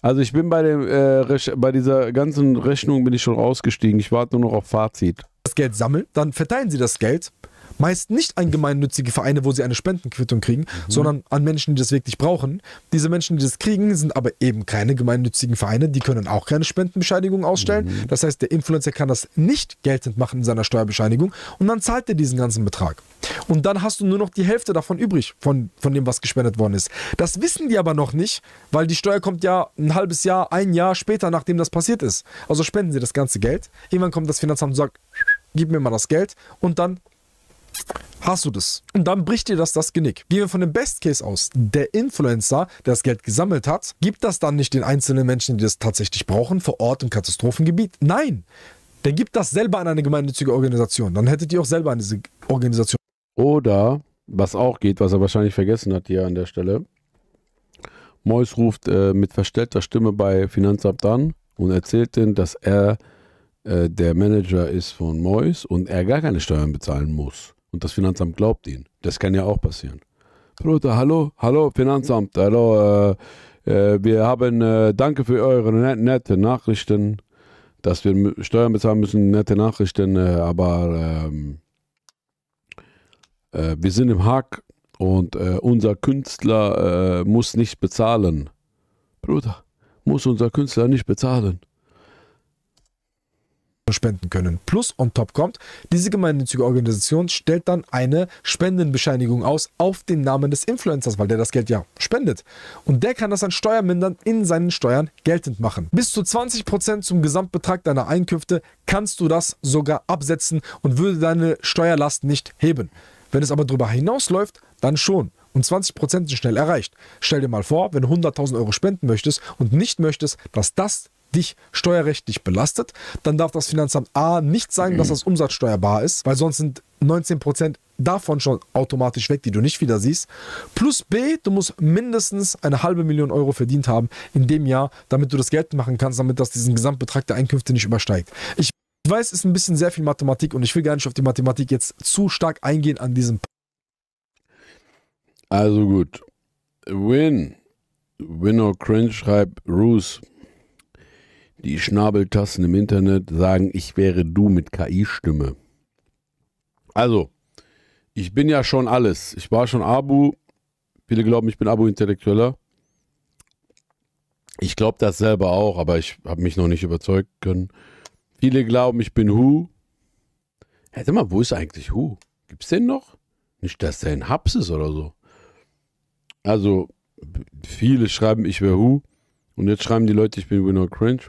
also ich bin bei, dem, äh, bei dieser ganzen Rechnung bin ich schon rausgestiegen. Ich warte nur noch auf Fazit. Das Geld sammeln, dann verteilen Sie das Geld meist nicht an gemeinnützige Vereine, wo sie eine Spendenquittung kriegen, mhm. sondern an Menschen, die das wirklich brauchen. Diese Menschen, die das kriegen, sind aber eben keine gemeinnützigen Vereine, die können auch keine Spendenbescheinigung ausstellen. Mhm. Das heißt, der Influencer kann das nicht geltend machen in seiner Steuerbescheinigung und dann zahlt er diesen ganzen Betrag. Und dann hast du nur noch die Hälfte davon übrig, von, von dem, was gespendet worden ist. Das wissen die aber noch nicht, weil die Steuer kommt ja ein halbes Jahr, ein Jahr später, nachdem das passiert ist. Also spenden sie das ganze Geld. Irgendwann kommt das Finanzamt und sagt, gib mir mal das Geld und dann hast du das. Und dann bricht dir das das Genick. Gehen wir von dem Best Case aus. Der Influencer, der das Geld gesammelt hat, gibt das dann nicht den einzelnen Menschen, die das tatsächlich brauchen, vor Ort im Katastrophengebiet. Nein, der gibt das selber an eine gemeinnützige Organisation. Dann hättet ihr auch selber an diese Organisation. Oder, was auch geht, was er wahrscheinlich vergessen hat hier an der Stelle, Mois ruft äh, mit verstellter Stimme bei Finanzamt an und erzählt denen, dass er äh, der Manager ist von Mois und er gar keine Steuern bezahlen muss und das Finanzamt glaubt ihnen. Das kann ja auch passieren. Bruder, hallo, hallo Finanzamt, hallo, äh, äh, wir haben äh, danke für eure net, nette Nachrichten, dass wir Steuern bezahlen müssen, nette Nachrichten, äh, aber ähm, äh, wir sind im Hack und äh, unser Künstler muss nicht bezahlen. Bruder, muss unser Künstler nicht bezahlen spenden können. Plus on top kommt, diese gemeinnützige Organisation stellt dann eine Spendenbescheinigung aus auf den Namen des Influencers, weil der das Geld ja spendet. Und der kann das an Steuermindern in seinen Steuern geltend machen. Bis zu 20% zum Gesamtbetrag deiner Einkünfte kannst du das sogar absetzen und würde deine Steuerlast nicht heben. Wenn es aber darüber hinausläuft, dann schon und 20% sind schnell erreicht. Stell dir mal vor, wenn du 100.000 Euro spenden möchtest und nicht möchtest, dass das dich steuerrechtlich belastet, dann darf das Finanzamt A nicht sagen, mhm. dass das umsatzsteuerbar ist, weil sonst sind 19 Prozent davon schon automatisch weg, die du nicht wieder siehst. Plus B, du musst mindestens eine halbe Million Euro verdient haben in dem Jahr, damit du das Geld machen kannst, damit das diesen Gesamtbetrag der Einkünfte nicht übersteigt. Ich weiß, es ist ein bisschen sehr viel Mathematik und ich will gar nicht auf die Mathematik jetzt zu stark eingehen an diesem. Also gut. Win. Win or Cringe schreibt Roos. Die Schnabeltassen im Internet sagen, ich wäre du mit KI-Stimme. Also, ich bin ja schon alles. Ich war schon Abu. Viele glauben, ich bin Abu-Intellektueller. Ich glaube das selber auch, aber ich habe mich noch nicht überzeugen können. Viele glauben, ich bin Hu. Hätte mal, wo ist eigentlich Hu? Gibt es den noch? Nicht, dass der ein Haps ist oder so. Also, viele schreiben, ich wäre Hu. Und jetzt schreiben die Leute, ich bin Winner Cringe.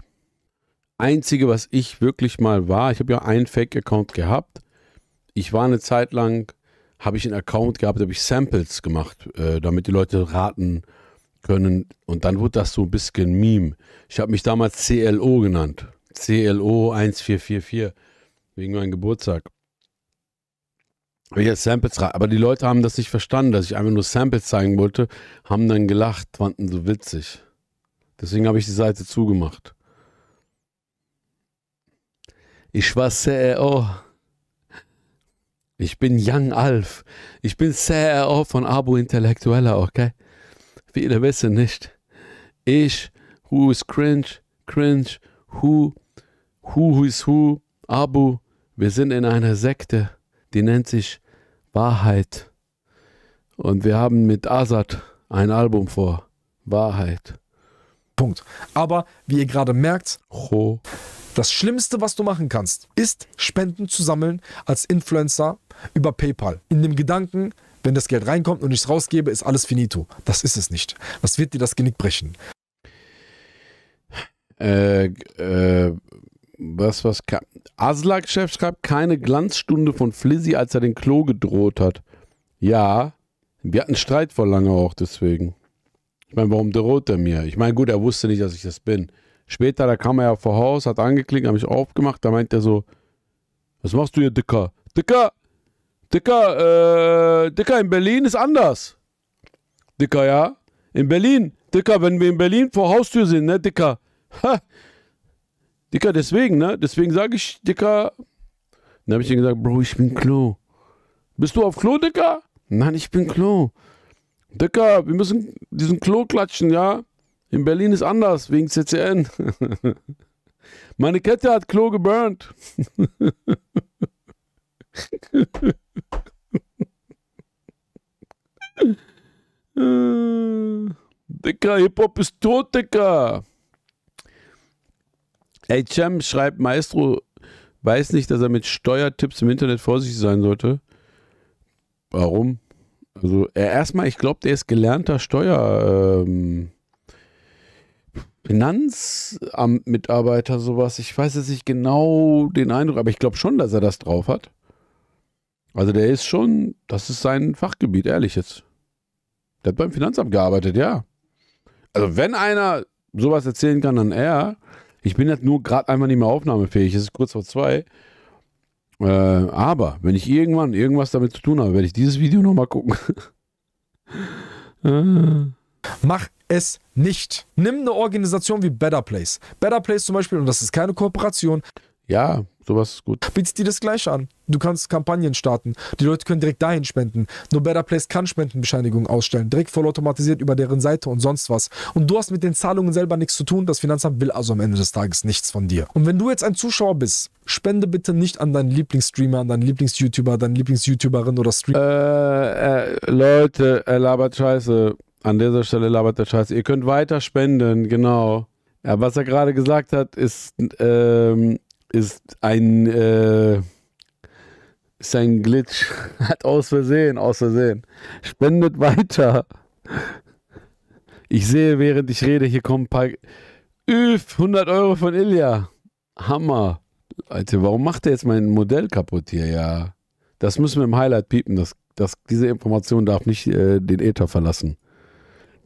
Einzige, was ich wirklich mal war, ich habe ja einen Fake-Account gehabt. Ich war eine Zeit lang, habe ich einen Account gehabt, da habe ich Samples gemacht, äh, damit die Leute raten können. Und dann wurde das so ein bisschen Meme. Ich habe mich damals CLO genannt. CLO 1444, wegen meinem Geburtstag. ich Samples Aber die Leute haben das nicht verstanden, dass ich einfach nur Samples zeigen wollte, haben dann gelacht, fanden so witzig. Deswegen habe ich die Seite zugemacht. Ich war CEO. Ich bin Young Alf. Ich bin CEO von Abu Intellektueller, okay? Viele wissen nicht. Ich, who is cringe, cringe, who, who is who, Abu. Wir sind in einer Sekte, die nennt sich Wahrheit. Und wir haben mit Azad ein Album vor. Wahrheit. Punkt. Aber wie ihr gerade merkt, Ho. Das Schlimmste, was du machen kannst, ist Spenden zu sammeln als Influencer über PayPal. In dem Gedanken, wenn das Geld reinkommt und ich es rausgebe, ist alles finito. Das ist es nicht. Das wird dir das Genick brechen. Äh, äh, was, was kann. Aslak-Chef schreibt keine Glanzstunde von Flizzy, als er den Klo gedroht hat. Ja, wir hatten Streit vor lange auch deswegen. Ich meine, warum droht er mir? Ich meine, gut, er wusste nicht, dass ich das bin. Später, da kam er ja vor Haus, hat angeklickt, habe ich aufgemacht, da meint er so, was machst du hier, Dicker? Dicker, Dicker, äh, Dicker, in Berlin ist anders. Dicker, ja? In Berlin, Dicker, wenn wir in Berlin vor Haustür sind, ne, Dicker? Ha. Dicker, deswegen, ne? Deswegen sage ich, Dicker. Dann habe ich ihm gesagt, Bro, ich bin Klo. Bist du auf Klo, Dicker? Nein, ich bin Klo. Dicker, wir müssen diesen Klo klatschen, ja? In Berlin ist anders, wegen CCN. Meine Kette hat Klo geburnt. Dicker, Hip-Hop ist tot, Dicker. Ey, Cem schreibt, Maestro weiß nicht, dass er mit Steuertipps im Internet vorsichtig sein sollte. Warum? Also, erstmal, ich glaube, der ist gelernter Steuer. Ähm Finanzamtmitarbeiter sowas. Ich weiß jetzt nicht genau den Eindruck, aber ich glaube schon, dass er das drauf hat. Also der ist schon, das ist sein Fachgebiet, ehrlich jetzt. Der hat beim Finanzamt gearbeitet, ja. Also wenn einer sowas erzählen kann, dann er. Ich bin jetzt nur gerade einmal nicht mehr aufnahmefähig, es ist kurz vor zwei. Äh, aber wenn ich irgendwann irgendwas damit zu tun habe, werde ich dieses Video nochmal gucken. äh. Mach es nicht. Nimm eine Organisation wie Better Place. Better Place zum Beispiel, und das ist keine Kooperation. Ja, sowas ist gut. Bietet dir das gleiche an. Du kannst Kampagnen starten. Die Leute können direkt dahin spenden. Nur Better Place kann Spendenbescheinigungen ausstellen. Direkt vollautomatisiert über deren Seite und sonst was. Und du hast mit den Zahlungen selber nichts zu tun. Das Finanzamt will also am Ende des Tages nichts von dir. Und wenn du jetzt ein Zuschauer bist, spende bitte nicht an deinen Lieblingsstreamer, an deinen Lieblings-YouTuber, deine Lieblings-YouTuberin oder Streamer. Äh, äh, Leute, er labert Scheiße. An dieser Stelle labert der Scheiß. Ihr könnt weiter spenden, genau. Ja, was er gerade gesagt hat, ist, ähm, ist ein äh, ist ein Glitch. Hat aus Versehen, aus Versehen. Spendet weiter. Ich sehe, während ich rede, hier kommen ein paar. Üff, 100 Euro von Ilja. Hammer. Alter, warum macht er jetzt mein Modell kaputt hier? Ja. Das müssen wir im Highlight piepen. Das, das, diese Information darf nicht äh, den Äther verlassen.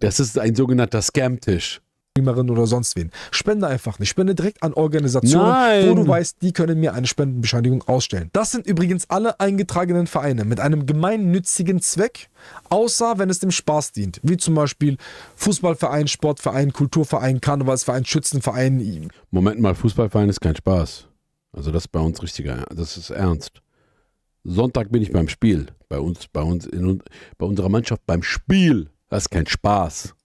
Das ist ein sogenannter Scam-Tisch. oder sonst wen. Spende einfach nicht. Spende direkt an Organisationen, Nein. wo du weißt, die können mir eine Spendenbescheinigung ausstellen. Das sind übrigens alle eingetragenen Vereine mit einem gemeinnützigen Zweck, außer wenn es dem Spaß dient. Wie zum Beispiel Fußballverein, Sportverein, Kulturverein, Karnevalsverein, Schützenverein. Moment mal, Fußballverein ist kein Spaß. Also das ist bei uns richtiger, das ist ernst. Sonntag bin ich beim Spiel. Bei uns, bei uns, in, bei unserer Mannschaft beim Spiel. Das ist kein Spaß.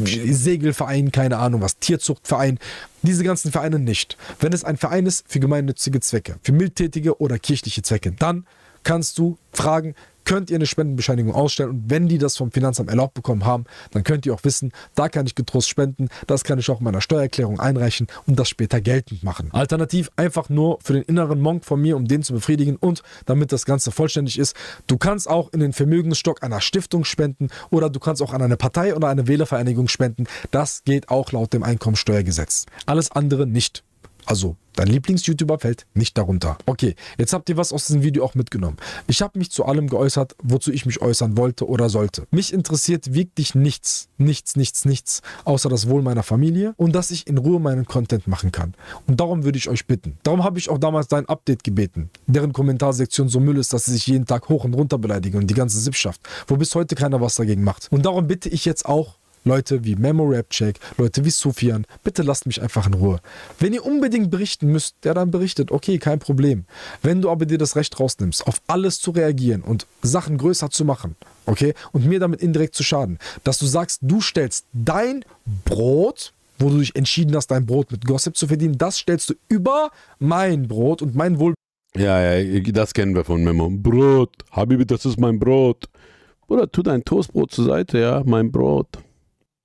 Segelverein, keine Ahnung was, Tierzuchtverein, diese ganzen Vereine nicht. Wenn es ein Verein ist für gemeinnützige Zwecke, für mildtätige oder kirchliche Zwecke, dann kannst du fragen, könnt ihr eine Spendenbescheinigung ausstellen und wenn die das vom Finanzamt erlaubt bekommen haben, dann könnt ihr auch wissen, da kann ich getrost spenden, das kann ich auch in meiner Steuererklärung einreichen und das später geltend machen. Alternativ einfach nur für den inneren Monk von mir, um den zu befriedigen und damit das Ganze vollständig ist, du kannst auch in den Vermögensstock einer Stiftung spenden oder du kannst auch an eine Partei oder eine Wählervereinigung spenden. Das geht auch laut dem Einkommensteuergesetz. Alles andere nicht. Also, dein Lieblings-YouTuber fällt nicht darunter. Okay, jetzt habt ihr was aus diesem Video auch mitgenommen. Ich habe mich zu allem geäußert, wozu ich mich äußern wollte oder sollte. Mich interessiert wirklich nichts, nichts, nichts, nichts, außer das Wohl meiner Familie und dass ich in Ruhe meinen Content machen kann. Und darum würde ich euch bitten. Darum habe ich auch damals dein Update gebeten, deren Kommentarsektion so Müll ist, dass sie sich jeden Tag hoch und runter beleidigen und die ganze Sippschaft, wo bis heute keiner was dagegen macht. Und darum bitte ich jetzt auch Leute wie Memo Rapcheck, Leute wie Sufian, bitte lasst mich einfach in Ruhe. Wenn ihr unbedingt berichten müsst, der dann berichtet, okay, kein Problem. Wenn du aber dir das Recht rausnimmst, auf alles zu reagieren und Sachen größer zu machen, okay, und mir damit indirekt zu schaden, dass du sagst, du stellst dein Brot wo du dich entschieden hast, dein Brot mit Gossip zu verdienen, das stellst du über mein Brot und mein Wohl. Ja, ja, das kennen wir von Memo. Brot, Habibi, das ist mein Brot. Bruder, tu dein Toastbrot zur Seite, ja, mein Brot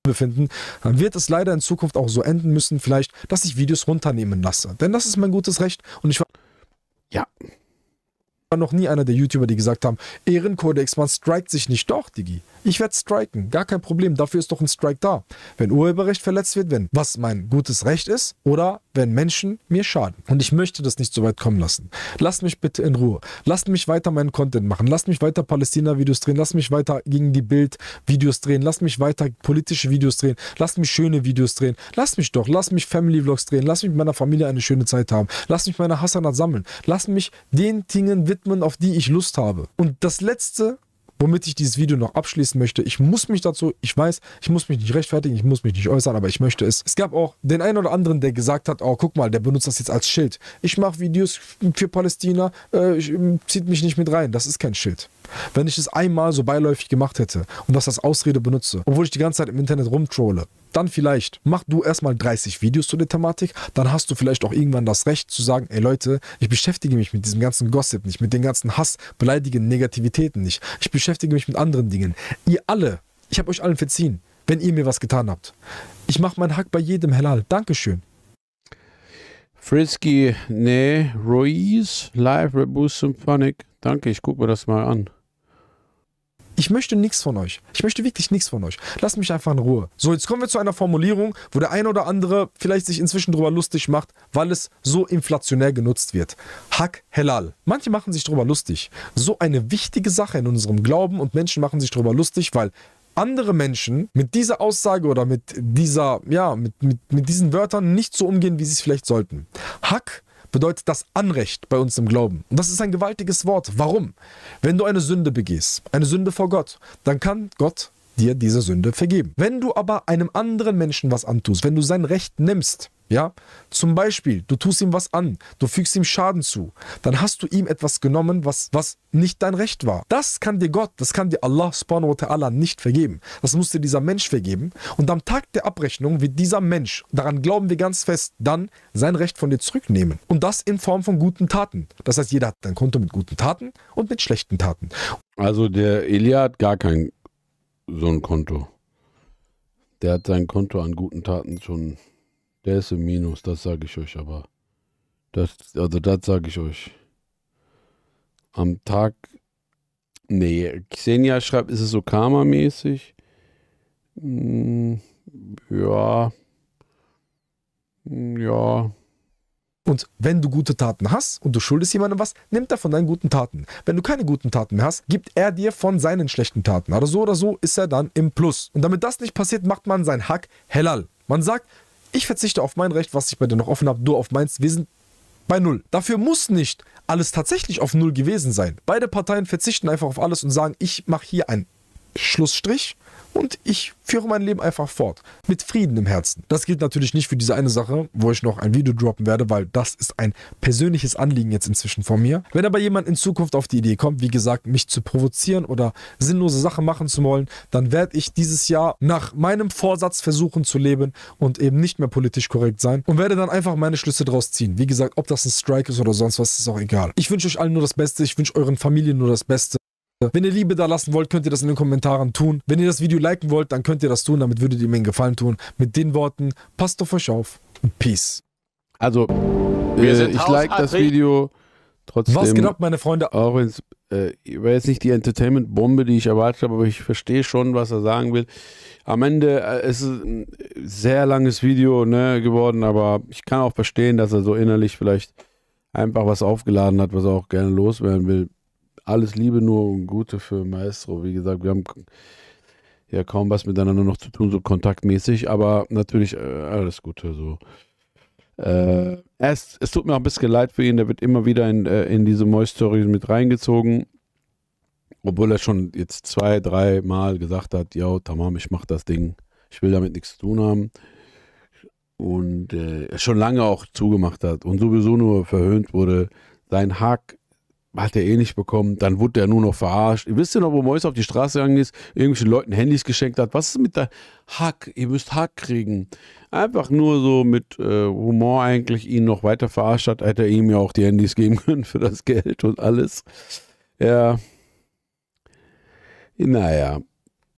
befinden, dann wird es leider in Zukunft auch so enden müssen, vielleicht, dass ich Videos runternehmen lasse. Denn das ist mein gutes Recht und ich war. Ja. War noch nie einer der YouTuber, die gesagt haben, Ehrenkodex, man strikt sich nicht doch, Digi. Ich werde striken, gar kein Problem, dafür ist doch ein Strike da. Wenn Urheberrecht verletzt wird, wenn was mein gutes Recht ist oder wenn Menschen mir schaden. Und ich möchte das nicht so weit kommen lassen. Lasst mich bitte in Ruhe. Lasst mich weiter meinen Content machen. Lasst mich weiter Palästina-Videos drehen. Lasst mich weiter gegen die Bild-Videos drehen. Lasst mich weiter politische Videos drehen. Lasst mich schöne Videos drehen. Lasst mich doch. Lasst mich Family-Vlogs drehen. Lasst mich mit meiner Familie eine schöne Zeit haben. Lasst mich meine Hassanat sammeln. Lasst mich den Dingen widmen, auf die ich Lust habe. Und das Letzte, womit ich dieses Video noch abschließen möchte. Ich muss mich dazu, ich weiß, ich muss mich nicht rechtfertigen, ich muss mich nicht äußern, aber ich möchte es. Es gab auch den einen oder anderen, der gesagt hat, oh, guck mal, der benutzt das jetzt als Schild. Ich mache Videos für Palästina, äh, ich, ähm, zieht mich nicht mit rein. Das ist kein Schild. Wenn ich es einmal so beiläufig gemacht hätte und das als Ausrede benutze, obwohl ich die ganze Zeit im Internet rumtrolle, dann vielleicht mach du erstmal 30 Videos zu der Thematik, dann hast du vielleicht auch irgendwann das Recht zu sagen, ey Leute, ich beschäftige mich mit diesem ganzen Gossip nicht, mit den ganzen Hass, beleidigen, Negativitäten nicht. Ich beschäftige mich mit anderen Dingen. Ihr alle, ich habe euch allen verziehen, wenn ihr mir was getan habt. Ich mache meinen Hack bei jedem Halal. Dankeschön. Frisky, nee, Ruiz, live Rebus Symphonic. Danke, ich gucke mir das mal an. Ich möchte nichts von euch. Ich möchte wirklich nichts von euch. Lasst mich einfach in Ruhe. So, jetzt kommen wir zu einer Formulierung, wo der ein oder andere vielleicht sich inzwischen drüber lustig macht, weil es so inflationär genutzt wird. Hack Helal. Manche machen sich drüber lustig. So eine wichtige Sache in unserem Glauben und Menschen machen sich drüber lustig, weil andere Menschen mit dieser Aussage oder mit dieser, ja, mit, mit, mit diesen Wörtern nicht so umgehen, wie sie es vielleicht sollten. Hack bedeutet das Anrecht bei uns im Glauben. Und das ist ein gewaltiges Wort. Warum? Wenn du eine Sünde begehst, eine Sünde vor Gott, dann kann Gott dir diese Sünde vergeben. Wenn du aber einem anderen Menschen was antust, wenn du sein Recht nimmst, ja, zum Beispiel, du tust ihm was an, du fügst ihm Schaden zu, dann hast du ihm etwas genommen, was, was nicht dein Recht war. Das kann dir Gott, das kann dir Allah subhanahu wa ta'ala nicht vergeben. Das muss dir dieser Mensch vergeben. Und am Tag der Abrechnung wird dieser Mensch, daran glauben wir ganz fest, dann sein Recht von dir zurücknehmen. Und das in Form von guten Taten. Das heißt, jeder hat ein Konto mit guten Taten und mit schlechten Taten. Also der Elia hat gar kein so ein Konto. Der hat sein Konto an guten Taten schon der ist im Minus, das sage ich euch aber. Das, also das sage ich euch. Am Tag. Nee, Xenia schreibt, ist es so karmamäßig? Hm, ja. Hm, ja. Und wenn du gute Taten hast und du schuldest jemandem was, nimmt er von deinen guten Taten. Wenn du keine guten Taten mehr hast, gibt er dir von seinen schlechten Taten. Oder also so oder so ist er dann im Plus. Und damit das nicht passiert, macht man sein Hack halal. Man sagt, ich verzichte auf mein Recht, was ich bei dir noch offen habe, nur auf meins. Wir sind bei Null. Dafür muss nicht alles tatsächlich auf Null gewesen sein. Beide Parteien verzichten einfach auf alles und sagen, ich mache hier ein Schlussstrich und ich führe mein Leben einfach fort. Mit Frieden im Herzen. Das gilt natürlich nicht für diese eine Sache, wo ich noch ein Video droppen werde, weil das ist ein persönliches Anliegen jetzt inzwischen von mir. Wenn aber jemand in Zukunft auf die Idee kommt, wie gesagt, mich zu provozieren oder sinnlose Sachen machen zu wollen, dann werde ich dieses Jahr nach meinem Vorsatz versuchen zu leben und eben nicht mehr politisch korrekt sein und werde dann einfach meine Schlüsse draus ziehen. Wie gesagt, ob das ein Strike ist oder sonst was, ist auch egal. Ich wünsche euch allen nur das Beste. Ich wünsche euren Familien nur das Beste. Wenn ihr Liebe da lassen wollt, könnt ihr das in den Kommentaren tun. Wenn ihr das Video liken wollt, dann könnt ihr das tun. Damit würdet ihr mir einen Gefallen tun. Mit den Worten, passt auf euch auf. Peace. Also, äh, ich like das Video trotzdem. Was genau, meine Freunde? Auch wenn es, äh, jetzt nicht die Entertainment-Bombe, die ich erwartet habe, aber ich verstehe schon, was er sagen will. Am Ende äh, ist es ein sehr langes Video ne, geworden, aber ich kann auch verstehen, dass er so innerlich vielleicht einfach was aufgeladen hat, was er auch gerne loswerden will alles Liebe, nur Gute für Maestro. Wie gesagt, wir haben ja kaum was miteinander noch zu tun, so kontaktmäßig, aber natürlich äh, alles Gute. So. Äh, es, es tut mir auch ein bisschen leid für ihn, der wird immer wieder in, äh, in diese Moist-Stories mit reingezogen. Obwohl er schon jetzt zwei, drei Mal gesagt hat, ja, tamam, ich mach das Ding. Ich will damit nichts zu tun haben. Und äh, schon lange auch zugemacht hat und sowieso nur verhöhnt wurde. Sein Hack hat er eh nicht bekommen. Dann wurde er nur noch verarscht. Ihr wisst ja noch, wo Mois auf die Straße gegangen ist, irgendwelchen Leuten Handys geschenkt hat. Was ist mit der Hack? Ihr müsst Hack kriegen. Einfach nur so mit äh, Humor eigentlich ihn noch weiter verarscht hat, hätte er ihm ja auch die Handys geben können für das Geld und alles. Ja. Naja.